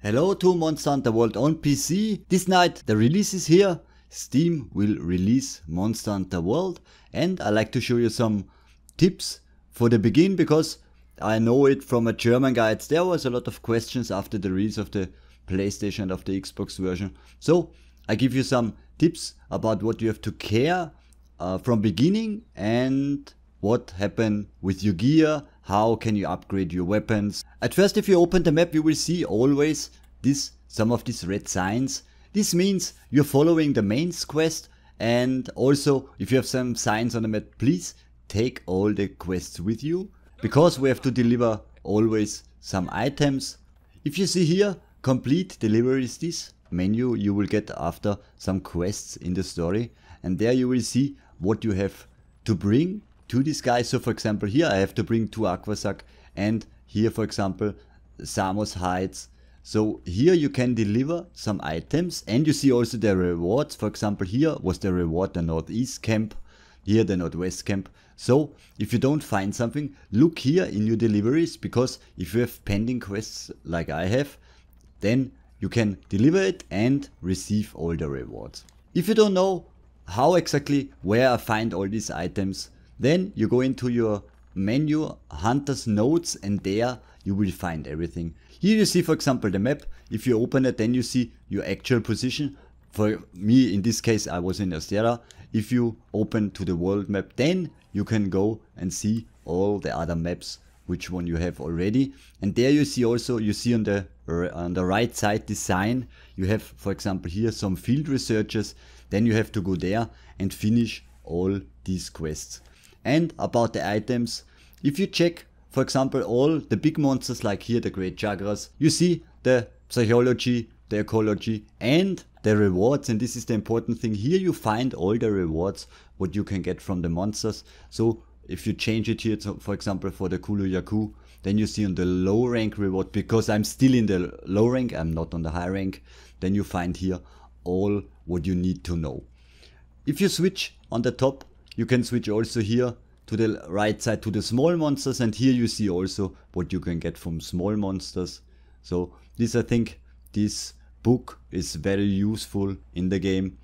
Hello to Monster Hunter World on PC. This night the release is here. Steam will release Monster Hunter World and I like to show you some tips for the begin because I know it from a German guide. There was a lot of questions after the release of the PlayStation and of the Xbox version. So I give you some tips about what you have to care uh, from beginning and what happened with your gear, how can you upgrade your weapons. At first if you open the map you will see always this some of these red signs. This means you're following the mains quest and also if you have some signs on the map please take all the quests with you because we have to deliver always some items. If you see here complete deliveries this menu you will get after some quests in the story and there you will see what you have to bring to this guy. So for example, here I have to bring two Aquasac and here for example, Samos Heights. So here you can deliver some items and you see also the rewards. For example, here was the reward the Northeast camp, here the Northwest camp. So if you don't find something, look here in your deliveries because if you have pending quests like I have, then you can deliver it and receive all the rewards. If you don't know how exactly where I find all these items, then you go into your menu Hunter's Notes and there you will find everything. Here you see for example the map. If you open it then you see your actual position. For me in this case I was in Astera. If you open to the world map then you can go and see all the other maps which one you have already and there you see also you see on the on the right side design you have for example here some field researchers then you have to go there and finish all these quests and about the items. If you check, for example, all the big monsters like here, the Great Chakras, you see the psychology, the ecology and the rewards and this is the important thing here you find all the rewards what you can get from the monsters so if you change it here to, for example for the Kulu Yaku then you see on the low rank reward because I'm still in the low rank I'm not on the high rank then you find here all what you need to know if you switch on the top you can switch also here to the right side to the small monsters and here you see also what you can get from small monsters. So this I think this book is very useful in the game.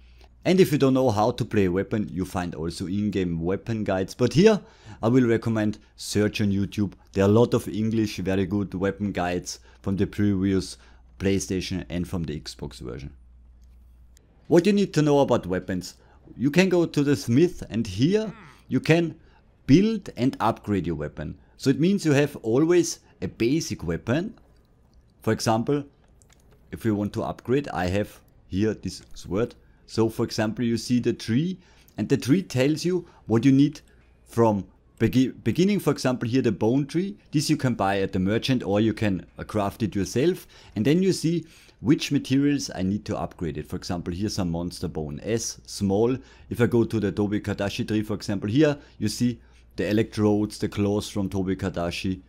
And if you don't know how to play a weapon, you find also in-game weapon guides. But here, I will recommend search on YouTube. There are a lot of English very good weapon guides from the previous PlayStation and from the Xbox version. What you need to know about weapons you can go to the smith and here you can build and upgrade your weapon. So it means you have always a basic weapon. For example, if you want to upgrade, I have here this sword. So for example, you see the tree and the tree tells you what you need from beginning, for example, here the bone tree. This you can buy at the merchant or you can craft it yourself. And then you see which materials I need to upgrade it. For example, here's some Monster Bone S, small. If I go to the Toby Kadashi tree, for example, here you see the electrodes, the claws from Toby Kadashi.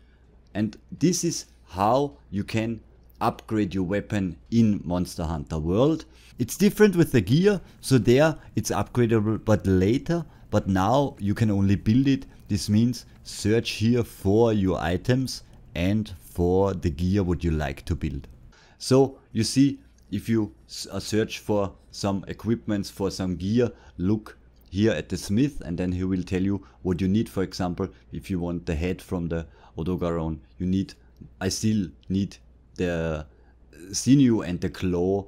And this is how you can upgrade your weapon in Monster Hunter World. It's different with the gear, so there it's upgradable but later, but now you can only build it. This means search here for your items and for the gear what you like to build. So you see, if you uh, search for some equipments, for some gear, look here at the smith and then he will tell you what you need. For example, if you want the head from the Odogaron, you need, I still need the sinew and the claw.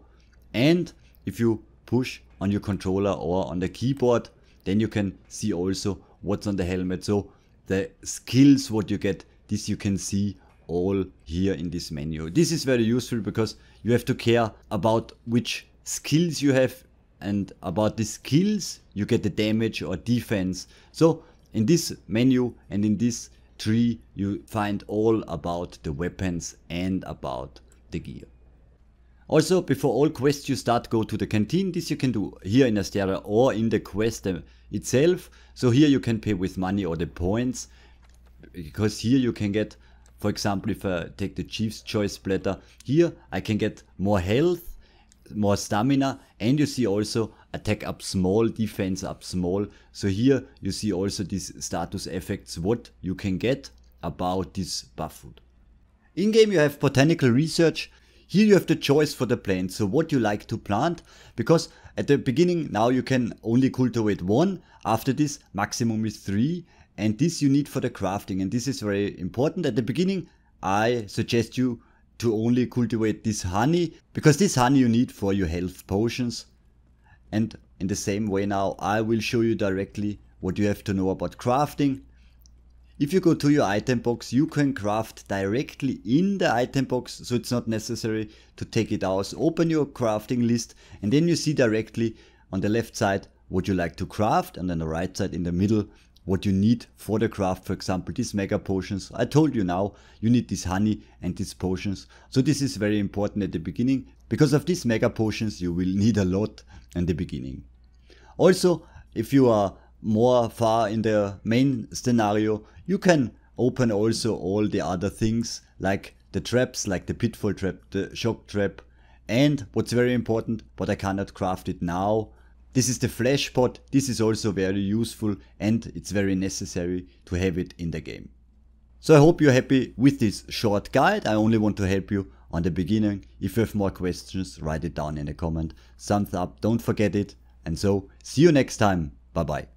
And if you push on your controller or on the keyboard, then you can see also what's on the helmet. So the skills what you get, this you can see all here in this menu. This is very useful because you have to care about which skills you have and about the skills you get the damage or defense. So in this menu and in this tree you find all about the weapons and about the gear. Also before all quests you start go to the canteen. This you can do here in Astera or in the quest uh, itself. So here you can pay with money or the points because here you can get for example, if I take the Chief's Choice platter, here I can get more health, more stamina, and you see also attack up small, defense up small. So here you see also these status effects, what you can get about this buff food. In game you have botanical research. Here you have the choice for the plant, so what you like to plant, because at the beginning now you can only cultivate one, after this maximum is three, and this you need for the crafting and this is very important. At the beginning I suggest you to only cultivate this honey because this honey you need for your health potions and in the same way now I will show you directly what you have to know about crafting. If you go to your item box you can craft directly in the item box so it's not necessary to take it out. So open your crafting list and then you see directly on the left side what you like to craft and on the right side in the middle what you need for the craft. For example, these mega potions. I told you now, you need this honey and these potions. So this is very important at the beginning. Because of these mega potions, you will need a lot in the beginning. Also, if you are more far in the main scenario, you can open also all the other things like the traps, like the pitfall trap, the shock trap, and what's very important, but I cannot craft it now, this is the flash pot. This is also very useful and it's very necessary to have it in the game. So I hope you're happy with this short guide. I only want to help you on the beginning. If you have more questions, write it down in the comment. Thumbs up, don't forget it. And so, see you next time. Bye bye.